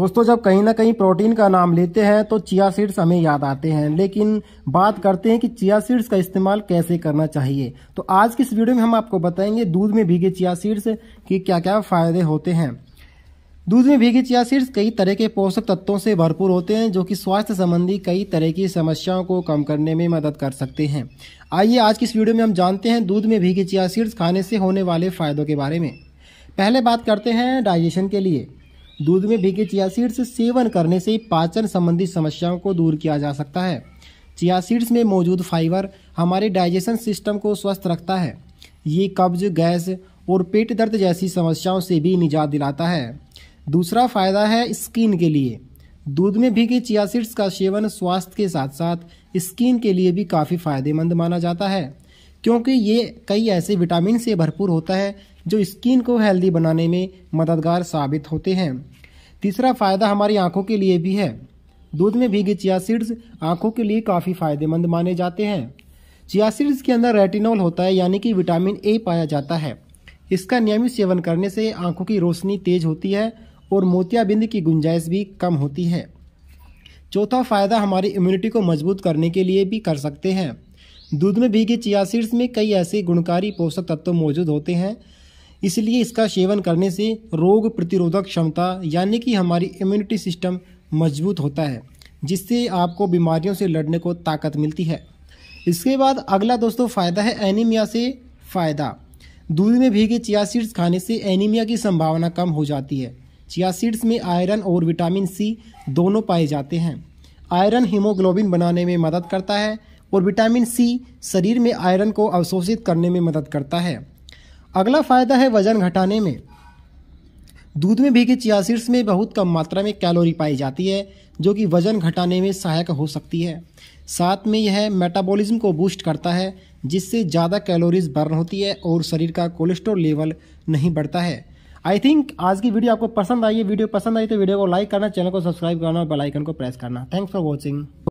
दोस्तों जब कहीं ना कहीं प्रोटीन का नाम लेते हैं तो चिया सीड्स हमें याद आते हैं लेकिन बात करते हैं कि चिया सीड्स का इस्तेमाल कैसे करना चाहिए तो आज की इस वीडियो में हम आपको बताएंगे दूध में भीगे चिया सीड्स के क्या क्या फ़ायदे होते हैं दूध में भीगे चिया सीड्स कई तरह के पोषक तत्वों से भरपूर होते हैं जो कि स्वास्थ्य संबंधी कई तरह की समस्याओं को कम करने में मदद कर सकते हैं आइए आज की इस वीडियो में हम जानते हैं दूध में भीगे चिया सीड्स खाने से होने वाले फ़ायदों के बारे में पहले बात करते हैं डाइजेशन के लिए दूध में भीगे चिया सीड्स सेवन करने से पाचन संबंधी समस्याओं को दूर किया जा सकता है चिया सीड्स में मौजूद फाइबर हमारे डाइजेशन सिस्टम को स्वस्थ रखता है ये कब्ज गैस और पेट दर्द जैसी समस्याओं से भी निजात दिलाता है दूसरा फायदा है स्किन के लिए दूध में भीगे चिया सीड्स का सेवन स्वास्थ्य के साथ साथ स्किन के लिए भी काफ़ी फायदेमंद माना जाता है क्योंकि ये कई ऐसे विटामिन से भरपूर होता है जो स्किन को हेल्दी बनाने में मददगार साबित होते हैं तीसरा फायदा हमारी आंखों के लिए भी है दूध में भीगे चिया सीड्स आंखों के लिए काफ़ी फायदेमंद माने जाते हैं चिया सीड्स के अंदर रेटिनॉल होता है यानी कि विटामिन ए पाया जाता है इसका नियमित सेवन करने से आंखों की रोशनी तेज होती है और मोतियाबिंद की गुंजाइश भी कम होती है चौथा फायदा हमारी इम्यूनिटी को मजबूत करने के लिए भी कर सकते हैं दूध में भीगे चिया सीड्स में कई ऐसे गुणकारी पोषक तत्व मौजूद होते हैं इसलिए इसका सेवन करने से रोग प्रतिरोधक क्षमता यानी कि हमारी इम्यूनिटी सिस्टम मजबूत होता है जिससे आपको बीमारियों से लड़ने को ताकत मिलती है इसके बाद अगला दोस्तों फ़ायदा है एनीमिया से फ़ायदा दूध में भीगे चिया सीड्स खाने से एनीमिया की संभावना कम हो जाती है चिया सीड्स में आयरन और विटामिन सी दोनों पाए जाते हैं आयरन हीमोग्लोबिन बनाने में मदद करता है और विटामिन सी शरीर में आयरन को अवशोषित करने में मदद करता है अगला फायदा है वजन घटाने में दूध में भीगे चिया सीड्स में बहुत कम मात्रा में कैलोरी पाई जाती है जो कि वजन घटाने में सहायक हो सकती है साथ में यह मेटाबॉलिज्म को बूस्ट करता है जिससे ज़्यादा कैलोरीज बर्न होती है और शरीर का कोलेस्ट्रॉल लेवल नहीं बढ़ता है आई थिंक आज की वीडियो आपको पसंद आई है वीडियो पसंद आई तो वीडियो को लाइक करना चैनल को सब्सक्राइब करना और बेल आइकन को प्रेस करना थैंक्स फॉर वॉचिंग